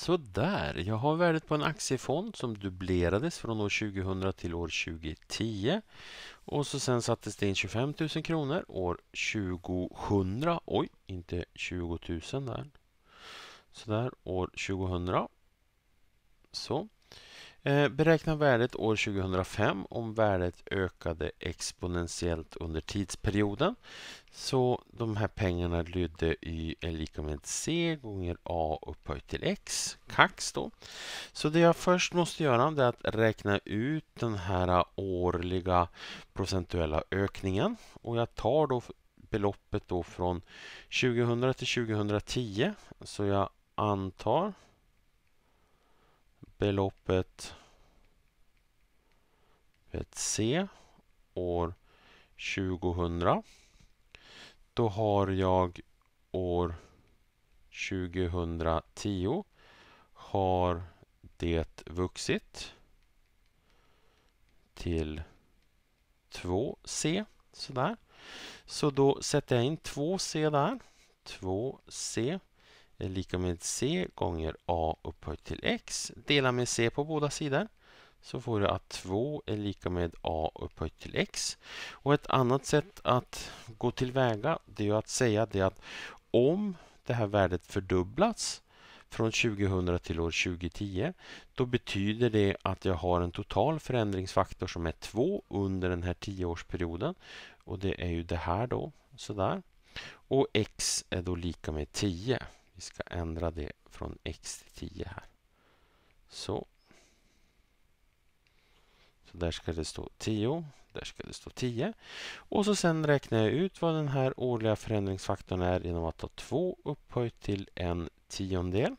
Sådär, jag har värdet på en aktiefond som dubblerades från år 2000 till år 2010. Och så sen sattes det in 25 000 kronor år 2000. Oj, inte 20 000 där. Sådär, år 2000. Så. Eh, beräkna värdet år 2005 om värdet ökade exponentiellt under tidsperioden. Så de här pengarna lydde y är lika med c gånger a upphöjt till x, kax då. Så det jag först måste göra är att räkna ut den här årliga procentuella ökningen och jag tar då beloppet då från 2000 till 2010 så jag antar beloppet ett C år 2000. Då har jag år 2010 har det vuxit till 2C. Sådär. Så då sätter jag in 2C där. 2C är eh, lika med c gånger a upphöjt till x. Dela med c på båda sidor så får du att 2 är lika med a upphöjt till x. Och ett annat sätt att gå tillväga det är att säga det att om det här värdet fördubblats från 2000 till år 2010 då betyder det att jag har en total förändringsfaktor som är 2 under den här 10-årsperioden och det är ju det här då sådär och x är då lika med 10. Vi ska ändra det från x till 10 här. Så. Så där ska det stå 10. Där ska det stå 10. Och så sen räknar jag ut vad den här årliga förändringsfaktorn är genom att ta 2 upphöjt till en tiondel.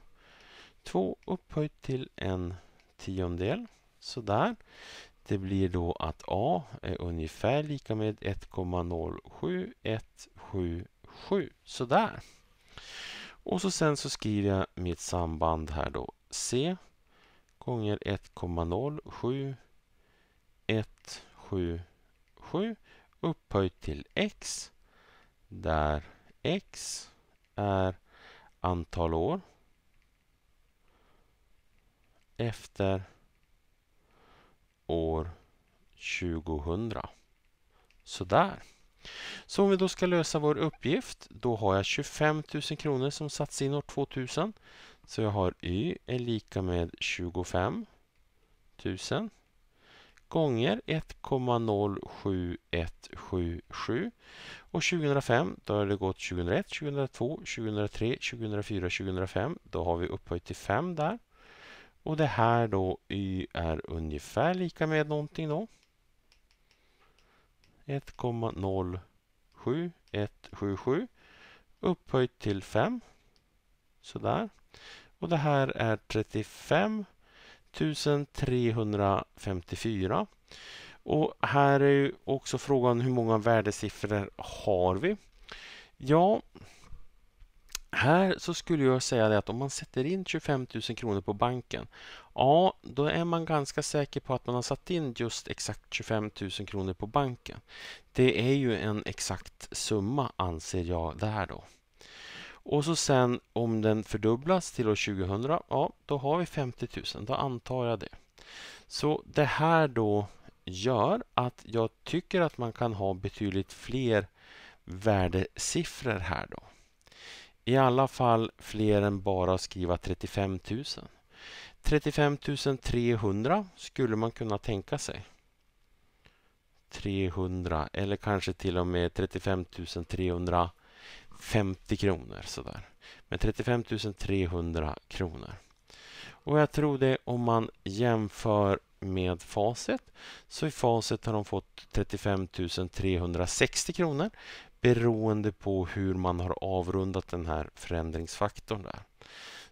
2 upphöjt till en tiondel. Sådär. Det blir då att A är ungefär lika med 1,07177. Sådär. Och så sen så skriver jag mitt samband här då. C gånger 1,07 177 upphöjt till x där x är antal år efter år 2000. Sådär. Så om vi då ska lösa vår uppgift, då har jag 25 000 kronor som satts in år 2000. Så jag har y är lika med 25 000 gånger 1,07177. och 2005 då har det gått 2001, 2002, 2003, 2004, 2005 då har vi upphöjt till 5 där och det här då y är ungefär lika med någonting då 1,07177 upphöjt till 5. Sådär. Och det här är 35 354. Och här är ju också frågan hur många värdesiffror har vi? Ja, här så skulle jag säga det att om man sätter in 25 000 kronor på banken, ja, då är man ganska säker på att man har satt in just exakt 25 000 kronor på banken. Det är ju en exakt summa anser jag där då. Och så sen om den fördubblas till år 2000, ja, då har vi 50 000, då antar jag det. Så det här då gör att jag tycker att man kan ha betydligt fler värdesiffror här då. I alla fall fler än bara skriva 35 000. 35 300 skulle man kunna tänka sig. 300 eller kanske till och med 35 350 kronor sådär. Men 35 300 kronor. Och jag tror det om man jämför med Facit så i Facit har de fått 35 360 kronor beroende på hur man har avrundat den här förändringsfaktorn. där.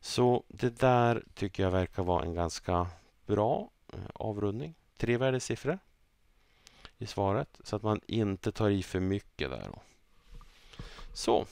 Så det där tycker jag verkar vara en ganska bra eh, avrundning. Tre värdesiffror i svaret så att man inte tar i för mycket där. Då. Så.